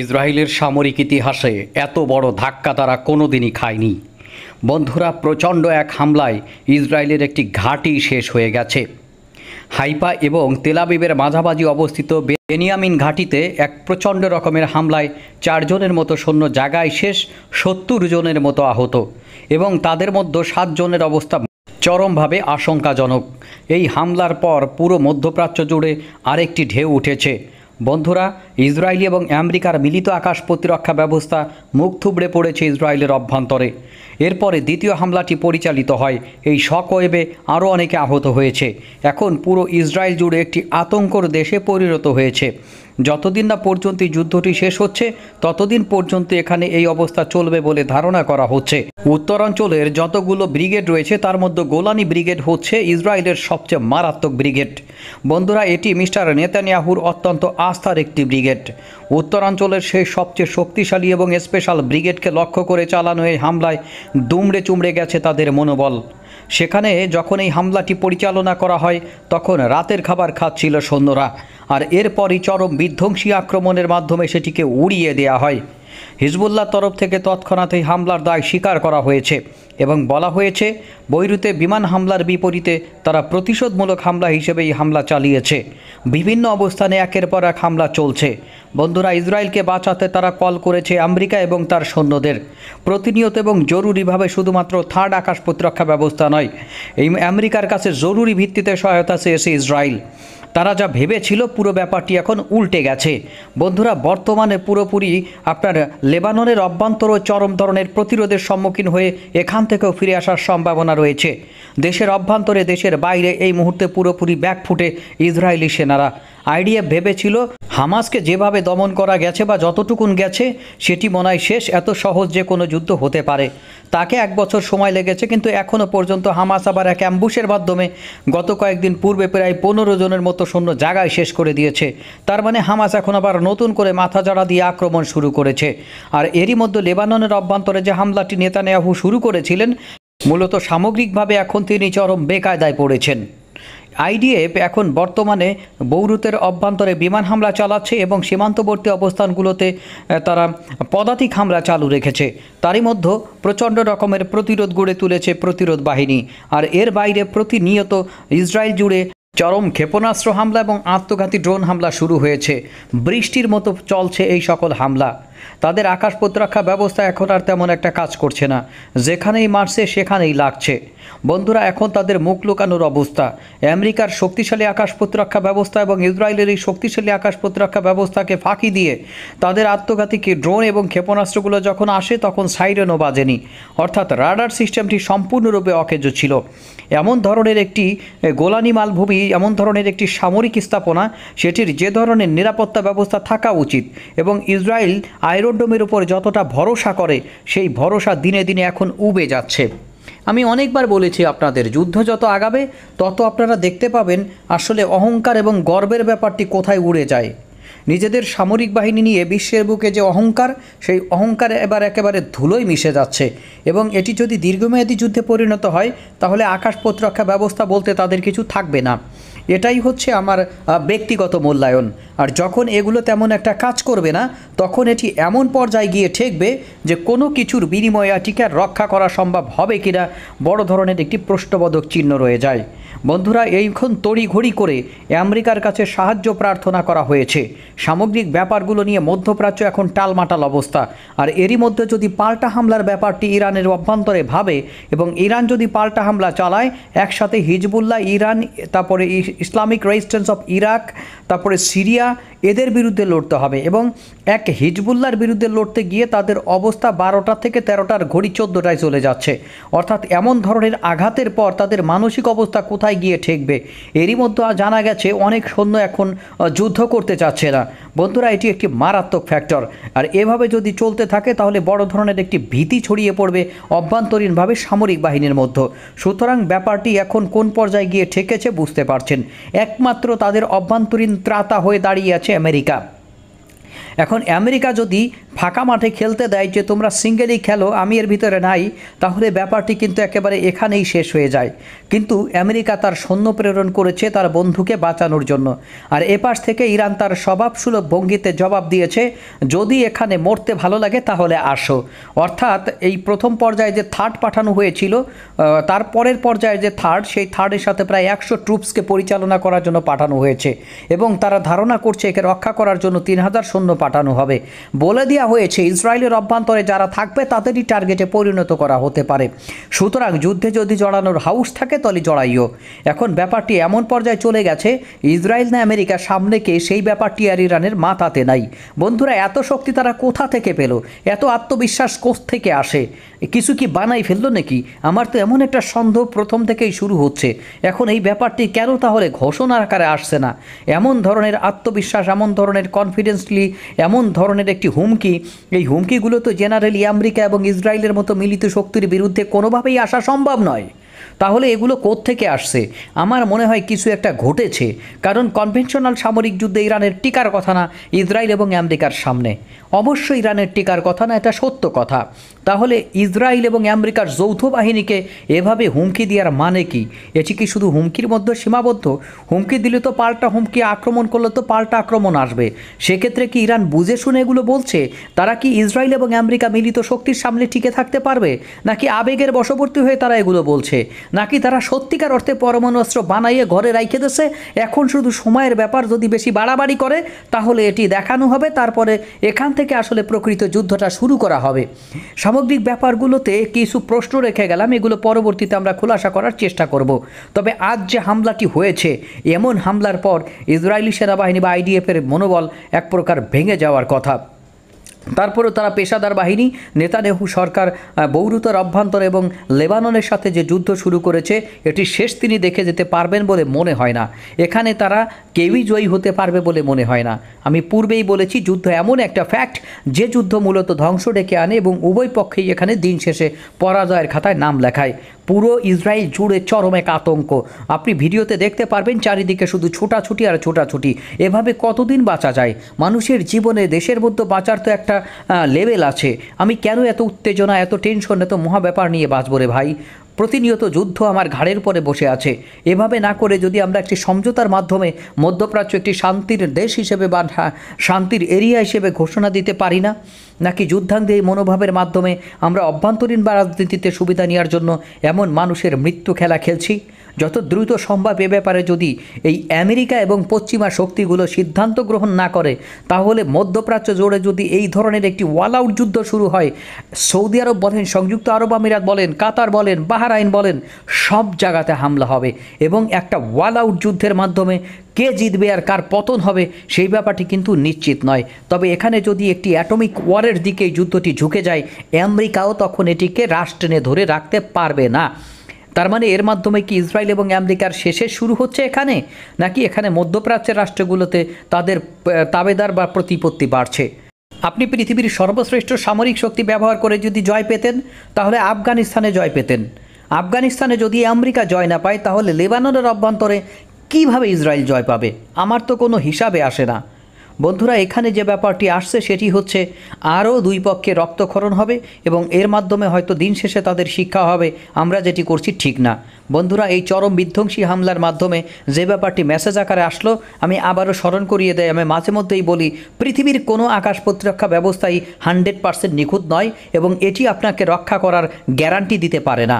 ইসরায়েলের সামরিক ইতিহাসে এত বড় ধাক্কা তারা কোনোদিনই খায়নি বন্ধুরা প্রচণ্ড এক হামলায় ইসরায়েলের একটি ঘাঁটি শেষ হয়ে গেছে হাইপা এবং তেলাবিবের মাঝামাঝি অবস্থিত বেনিয়ামিন ঘাঁটিতে এক প্রচণ্ড রকমের হামলায় চারজনের মতো সৈন্য জায়গায় শেষ সত্তর জনের মতো আহত এবং তাদের মধ্যে সাতজনের অবস্থা চরমভাবে আশঙ্কাজনক এই হামলার পর পুরো মধ্যপ্রাচ্য জুড়ে আরেকটি ঢেউ উঠেছে বন্ধুরা ইসরায়েলি এবং আমেরিকার মিলিত আকাশ প্রতিরক্ষা ব্যবস্থা মুখ থুবড়ে পড়েছে ইসরায়েলের অভ্যন্তরে এরপরে দ্বিতীয় হামলাটি পরিচালিত হয় এই শকওয়েবে আরও অনেকে আহত হয়েছে এখন পুরো ইসরায়েল জুড়ে একটি আতঙ্কর দেশে পরিণত হয়েছে যতদিন না পর্যন্ত যুদ্ধটি শেষ হচ্ছে ততদিন পর্যন্ত এখানে এই অবস্থা চলবে বলে ধারণা করা হচ্ছে উত্তরাঞ্চলের যতগুলো ব্রিগেড রয়েছে তার মধ্যে গোলানি ব্রিগেড হচ্ছে ইসরায়েলের সবচেয়ে মারাত্মক ব্রিগেড বন্ধুরা এটি মিস্টার নেতানিয়াহুর অত্যন্ত আস্থার একটি ব্রিগেড উত্তরাঞ্চলের সেই সবচেয়ে শক্তিশালী এবং স্পেশাল ব্রিগেডকে লক্ষ্য করে চালানো এই হামলায় দুমড়ে চুমড়ে গেছে তাদের মনোবল সেখানে যখন এই হামলাটি পরিচালনা করা হয় তখন রাতের খাবার খাচ্ছিল সৈন্যরা আর এরপরই চরম বিধ্বংসী আক্রমণের মাধ্যমে সেটিকে উড়িয়ে দেয়া হয় হিজবুল্লার তরফ থেকে এই হামলার দায় স্বীকার করা হয়েছে এবং বলা হয়েছে বৈরুতে বিমান হামলার বিপরীতে তারা প্রতিশোধমূলক হামলা হিসেবেই হামলা চালিয়েছে বিভিন্ন অবস্থানে একের পর এক হামলা চলছে বন্ধুরা ইসরায়েলকে বাঁচাতে তারা কল করেছে আমেরিকা এবং তার সৈন্যদের প্রতিনিয়ত এবং জরুরিভাবে শুধুমাত্র থার্ড আকাশ প্রতিরক্ষা ব্যবস্থা নয় এই আমেরিকার কাছে জরুরি ভিত্তিতে সহায়তা চেয়েছে ইসরায়েল তারা যা ভেবেছিল পুরো ব্যাপারটি এখন উল্টে গেছে বন্ধুরা বর্তমানে পুরোপুরি আপনার লেবাননের অভ্যন্তর ও চরম ধরনের প্রতিরোধের সম্মুখীন হয়ে এখান থেকেও ফিরে আসার সম্ভাবনা রয়েছে দেশের অভ্যন্তরে দেশের বাইরে এই মুহূর্তে পুরোপুরি ব্যাক ফুটে ইসরায়েলি সেনারা আইডিএফ ভেবেছিল হামাসকে যেভাবে দমন করা গেছে বা যতটুকুন গেছে সেটি মনে হয় শেষ এত সহজ যে কোনো যুদ্ধ হতে পারে তাকে এক বছর সময় লেগেছে কিন্তু এখনও পর্যন্ত হামাস আবার এক অ্যাম্বুশের মাধ্যমে গত কয়েকদিন পূর্বে প্রায় পনেরো জনের মতো সৈন্য জায়গায় শেষ করে দিয়েছে তার মানে হামাস এখন আবার নতুন করে জড়া দিয়ে আক্রমণ শুরু করেছে আর এরই মধ্যে লেবাননের অভ্যন্তরে যে হামলাটি নেতানিয়াহু শুরু করেছিলেন মূলত সামগ্রিকভাবে এখন তিনি চরম বেকায়দায় পড়েছেন আইডিএফ এখন বর্তমানে বৌরুতের অভ্যন্তরে বিমান হামলা চালাচ্ছে এবং সীমান্তবর্তী অবস্থানগুলোতে তারা পদাতিক হামলা চালু রেখেছে তারই মধ্যে প্রচণ্ড রকমের প্রতিরোধ গড়ে তুলেছে প্রতিরোধ বাহিনী আর এর বাইরে প্রতিনিয়ত ইসরায়েল জুড়ে চরম ক্ষেপণাস্ত্র হামলা এবং আত্মঘাতী ড্রোন হামলা শুরু হয়েছে বৃষ্টির মতো চলছে এই সকল হামলা তাদের আকাশ প্রতিরক্ষা ব্যবস্থা এখন আর তেমন একটা কাজ করছে না যেখানেই মারছে সেখানেই লাগছে বন্ধুরা এখন তাদের মুখ লুকানোর অবস্থা আমেরিকার শক্তিশালী আকাশ প্রতিরক্ষা ব্যবস্থা এবং ইসরায়েলের এই শক্তিশালী আকাশ প্রতিরক্ষা ব্যবস্থাকে ফাঁকি দিয়ে তাদের আত্মঘাতী ড্রোন এবং ক্ষেপণাস্ত্রগুলো যখন আসে তখন সাইরেনও বাজেনি অর্থাৎ রাডার সিস্টেমটি সম্পূর্ণরূপে অকেজ ছিল এমন ধরনের একটি গোলানি মালভূমি এমন ধরনের একটি সামরিক স্থাপনা সেটির যে ধরনের নিরাপত্তা ব্যবস্থা থাকা উচিত এবং ইসরায়েল আয়রোডোমের উপর যতটা ভরসা করে সেই ভরসা দিনে দিনে এখন উবে যাচ্ছে আমি অনেকবার বলেছি আপনাদের যুদ্ধ যত আগাবে তত আপনারা দেখতে পাবেন আসলে অহংকার এবং গর্বের ব্যাপারটি কোথায় উড়ে যায় নিজেদের সামরিক বাহিনী নিয়ে বিশ্বের বুকে যে অহংকার সেই অহংকার এবার একেবারে ধুলোই মিশে যাচ্ছে এবং এটি যদি দীর্ঘমেয়াদী যুদ্ধে পরিণত হয় তাহলে আকাশ প্রতিরক্ষা ব্যবস্থা বলতে তাদের কিছু থাকবে না এটাই হচ্ছে আমার ব্যক্তিগত মূল্যায়ন আর যখন এগুলো তেমন একটা কাজ করবে না তখন এটি এমন পর্যায়ে গিয়ে ঠেকবে যে কোনো কিছুর বিনিময়ে এটিকে রক্ষা করা সম্ভব হবে কিনা বড় ধরনের একটি প্রশ্নবোধক চিহ্ন রয়ে যায় বন্ধুরা এইক্ষণ তড়িঘড়ি করে আমেরিকার কাছে সাহায্য প্রার্থনা করা হয়েছে সামগ্রিক ব্যাপারগুলো নিয়ে মধ্যপ্রাচ্য এখন টালমাটাল অবস্থা আর এরই মধ্যে যদি পাল্টা হামলার ব্যাপারটি ইরানের অভ্যন্তরে ভাবে এবং ইরান যদি পাল্টা হামলা চালায় একসাথে হিজবুল্লাহ ইরান তারপরে ইসলামিক রেজিস্ট্যান্স অফ ইরাক তারপরে সিরিয়া এদের বিরুদ্ধে লড়তে হবে এবং এক হিজবুল্লার বিরুদ্ধে লড়তে গিয়ে তাদের অবস্থা বারোটা থেকে তেরোটার ঘড়ি চোদ্দোটায় চলে যাচ্ছে অর্থাৎ এমন ধরনের আঘাতের পর তাদের মানসিক অবস্থা কোথায় গিয়ে ঠেকবে এরই মধ্যে জানা গেছে অনেক সৈন্য এখন যুদ্ধ করতে চাচ্ছে না বন্ধুরা এটি একটি মারাত্মক ফ্যাক্টর আর এভাবে যদি চলতে থাকে তাহলে বড় ধরনের একটি ভীতি ছড়িয়ে পড়বে অভ্যন্তরীণভাবে সামরিক বাহিনীর মধ্যে সুতরাং ব্যাপারটি এখন কোন পর্যায়ে গিয়ে ঠেকেছে বুঝতে পারছেন একমাত্র তাদের অভ্যন্তরীণ ত্রাতা হয়ে দাঁড়িয়ে আছে আমেরিকা এখন আমেরিকা যদি ফাঁকা মাঠে খেলতে দেয় যে তোমরা সিঙ্গেলই খেলো আমি এর ভিতরে নাই তাহলে ব্যাপারটি কিন্তু একেবারে এখানেই শেষ হয়ে যায় কিন্তু আমেরিকা তার সৈন্য প্রেরণ করেছে তার বন্ধুকে বাঁচানোর জন্য আর এপাশ থেকে ইরান তার স্বভাবসুলভ ভঙ্গিতে জবাব দিয়েছে যদি এখানে মরতে ভালো লাগে তাহলে আসো অর্থাৎ এই প্রথম পর্যায়ে যে থার্ড পাঠানো হয়েছিল তার পরের পর্যায়ে যে থার্ড সেই থার্ডের সাথে প্রায় একশো ট্রুপসকে পরিচালনা করার জন্য পাঠানো হয়েছে এবং তারা ধারণা করছে একে রক্ষা করার জন্য তিন হাজার সৈন্য পাঠানো হবে বলে দেওয়া হয়েছে ইসরায়েলের অভ্যন্তরে যারা থাকবে তাদেরই টার্গেটে পরিণত করা হতে পারে সুতরাং যুদ্ধে যদি জড়ানোর হাউস থাকে তলে জড়াইও এখন ব্যাপারটি এমন পর্যায়ে চলে গেছে ইসরায়েল না আমেরিকা সামনেকে সেই ব্যাপারটি আর ইরানের মাথাতে নাই বন্ধুরা এত শক্তি তারা কোথা থেকে পেল এত আত্মবিশ্বাস কোথ থেকে আসে কিছু কি বানাই ফেললো নাকি আমার তো এমন একটা সন্দেহ প্রথম থেকেই শুরু হচ্ছে এখন এই ব্যাপারটি কেন তাহলে ঘোষণার আকারে আসছে না এমন ধরনের আত্মবিশ্বাস এমন ধরনের কনফিডেন্সলি এমন ধরনের একটি হুমকি এই হুমকিগুলো তো জেনারেলি আমেরিকা এবং ইসরায়েলের মতো মিলিত শক্তির বিরুদ্ধে কোনোভাবেই আসা সম্ভব নয় তাহলে এগুলো থেকে আসছে আমার মনে হয় কিছু একটা ঘটেছে কারণ কনভেনশনাল সামরিক যুদ্ধে ইরানের টিকার কথা না ইসরায়েল এবং আমেরিকার সামনে অবশ্যই ইরানের টিকার কথা না এটা সত্য কথা তাহলে ইসরায়েল এবং আমেরিকার যৌথ বাহিনীকে এভাবে হুমকি দেওয়ার মানে কি এটি কি শুধু হুমকির মধ্যে সীমাবদ্ধ হুমকি দিলে তো পাল্টা হুমকি আক্রমণ করলে তো পাল্টা আক্রমণ আসবে সেক্ষেত্রে কি ইরান বুঝে শুনে এগুলো বলছে তারা কি ইসরায়েল এবং আমেরিকা মিলিত শক্তির সামনে টিকে থাকতে পারবে নাকি আবেগের বশবর্তী হয়ে তারা এগুলো বলছে নাকি তারা সত্যিকার অর্থে পরমাণু অস্ত্র বানাইয়ে ঘরে রাইখে দিয়েছে এখন শুধু সময়ের ব্যাপার যদি বেশি বাড়াবাড়ি করে তাহলে এটি দেখানো হবে তারপরে এখান থেকে আসলে প্রকৃত যুদ্ধটা শুরু করা হবে সামগ্রিক ব্যাপারগুলোতে কিছু প্রশ্ন রেখে গেলাম এগুলো পরবর্তীতে আমরা খোলাসা করার চেষ্টা করব তবে আজ যে হামলাটি হয়েছে এমন হামলার পর ইসরায়েলি সেনাবাহিনী বা আইডিএফের মনোবল এক প্রকার ভেঙে যাওয়ার কথা তারপরে তারা পেশাদার বাহিনী নেতানেহু সরকার বৌরুতার অভ্যন্তর এবং লেবাননের সাথে যে যুদ্ধ শুরু করেছে এটি শেষ তিনি দেখে যেতে পারবেন বলে মনে হয় না এখানে তারা কেউই জয়ী হতে পারবে বলে মনে হয় না আমি পূর্বেই বলেছি যুদ্ধ এমন একটা ফ্যাক্ট যে যুদ্ধ মূলত ধ্বংস ডেকে আনে এবং উভয় পক্ষেই এখানে দিন শেষে পরাজয়ের খাতায় নাম লেখায় পুরো ইসরায়েল জুড়ে চরম এক আতঙ্ক আপনি ভিডিওতে দেখতে পারবেন চারিদিকে শুধু ছোটাছুটি আর ছোটাছুটি এভাবে কতদিন বাঁচা যায় মানুষের জীবনে দেশের মধ্যে বাঁচার তো একটা লেভেল আছে আমি কেন এত উত্তেজনা এত টেনশন এত ব্যাপার নিয়ে বাঁচবো রে ভাই প্রতিনিয়ত যুদ্ধ আমার ঘাড়ের পরে বসে আছে এভাবে না করে যদি আমরা একটি সমঝোতার মাধ্যমে মধ্যপ্রাচ্য একটি শান্তির দেশ হিসেবে বা হ্যাঁ, শান্তির এরিয়া হিসেবে ঘোষণা দিতে পারি না নাকি যুদ্ধাঙ্গে এই মনোভাবের মাধ্যমে আমরা অভ্যন্তরীণ বা রাজনীতিতে সুবিধা নেওয়ার জন্য এমন মানুষের মৃত্যু খেলা খেলছি যত দ্রুত সম্ভব এ ব্যাপারে যদি এই আমেরিকা এবং পশ্চিমা শক্তিগুলো সিদ্ধান্ত গ্রহণ না করে তাহলে মধ্যপ্রাচ্য জোড়ে যদি এই ধরনের একটি ওয়াল আউট যুদ্ধ শুরু হয় সৌদি আরব বলেন সংযুক্ত আরব আমিরাত বলেন কাতার বলেন বাহারাইন বলেন সব জায়গাতে হামলা হবে এবং একটা ওয়াল আউট যুদ্ধের মাধ্যমে কে জিতবে আর কার পতন হবে সেই ব্যাপারটি কিন্তু নিশ্চিত নয় তবে এখানে যদি একটি অ্যাটমিক ওয়ারের দিকে যুদ্ধটি ঝুঁকে যায় আমেরিকাও তখন এটিকে রাষ্ট্রে ধরে রাখতে পারবে না তার মানে এর মাধ্যমে কি ইসরায়েল এবং আমেরিকার শেষে শুরু হচ্ছে এখানে নাকি এখানে মধ্যপ্রাচ্যের রাষ্ট্রগুলোতে তাদের তাবেদার বা প্রতিপত্তি বাড়ছে আপনি পৃথিবীর সর্বশ্রেষ্ঠ সামরিক শক্তি ব্যবহার করে যদি জয় পেতেন তাহলে আফগানিস্তানে জয় পেতেন আফগানিস্তানে যদি আমেরিকা জয় না পায় তাহলে লেবাননের অভ্যন্তরে কিভাবে ইসরায়েল জয় পাবে আমার তো কোনো হিসাবে আসে না বন্ধুরা এখানে যে ব্যাপারটি আসছে সেটি হচ্ছে আরও দুই পক্ষে রক্তক্ষরণ হবে এবং এর মাধ্যমে হয়তো দিন শেষে তাদের শিক্ষা হবে আমরা যেটি করছি ঠিক না বন্ধুরা এই চরম বিধ্বংসী হামলার মাধ্যমে যে ব্যাপারটি মেসেজ আকারে আসলো আমি আবারও স্মরণ করিয়ে দেয় আমি মাঝে মধ্যেই বলি পৃথিবীর কোনো আকাশ প্রতিরক্ষা ব্যবস্থাই হান্ড্রেড পার্সেন্ট নিখুঁত নয় এবং এটি আপনাকে রক্ষা করার গ্যারান্টি দিতে পারে না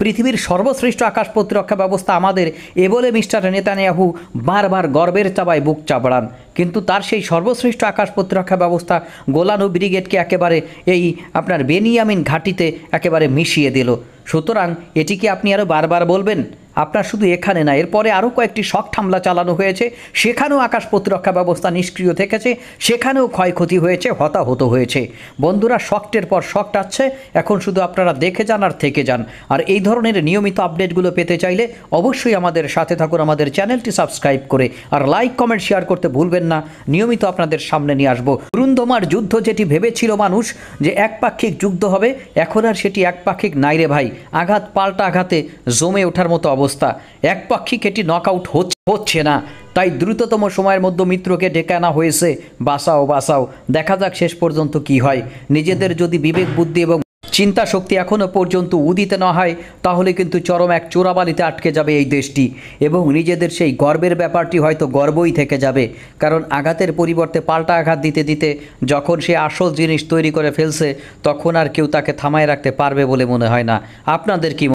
পৃথিবীর সর্বশ্রেষ্ঠ আকাশ প্রতিরক্ষা ব্যবস্থা আমাদের এ বলে মিস্টার নেতানিয়াহু বারবার গর্বের চাবায় বুক চাপড়ান কিন্তু তার সেই সর্বশ্রেষ্ঠ আকাশ প্রতিরক্ষা ব্যবস্থা গোলানো ব্রিগেডকে একেবারে এই আপনার বেনিয়ামিন ঘাটিতে একেবারে মিশিয়ে দিল সুতরাং এটিকে আপনি আরও বারবার বলবেন আপনার শুধু এখানে না এরপরে আরও কয়েকটি শখ হামলা চালানো হয়েছে সেখানেও আকাশ প্রতিরক্ষা ব্যবস্থা নিষ্ক্রিয় থেকেছে সেখানেও ক্ষয়ক্ষতি হয়েছে হতাহত হয়েছে বন্ধুরা শখটের পর শখ টাচ্ছে এখন শুধু আপনারা দেখে যান আর থেকে যান আর এই ধরনের নিয়মিত আপডেটগুলো পেতে চাইলে অবশ্যই আমাদের সাথে থাকুন আমাদের চ্যানেলটি সাবস্ক্রাইব করে আর লাইক কমেন্ট শেয়ার করতে ভুলবেন না নিয়মিত আপনাদের সামনে নিয়ে আসবো রুন্দমার যুদ্ধ যেটি ভেবেছিল মানুষ যে একপাক্ষিক যুদ্ধ হবে এখন আর সেটি একপাক্ষিক নাই রে ভাই আঘাত পাল্টা আঘাতে জমে ওঠার মতো অবস্থা একপাক্ষিক এটি নক আউট হচ্ছে না তাই দ্রুততম সময়ের মধ্যে মিত্রকে ডেকে আনা হয়েছে বাসাও বাসাও দেখা যাক শেষ পর্যন্ত কি হয় নিজেদের যদি বিবেক বুদ্ধি এবং চিন্তা শক্তি এখনও পর্যন্ত উদিতে না হয় তাহলে কিন্তু চরম এক চোরাবালিতে আটকে যাবে এই দেশটি এবং নিজেদের সেই গর্বের ব্যাপারটি হয়তো গর্বই থেকে যাবে কারণ আঘাতের পরিবর্তে পাল্টা আঘাত দিতে দিতে যখন সে আসল জিনিস তৈরি করে ফেলছে তখন আর কেউ তাকে থামায় রাখতে পারবে বলে মনে হয় না আপনাদের কি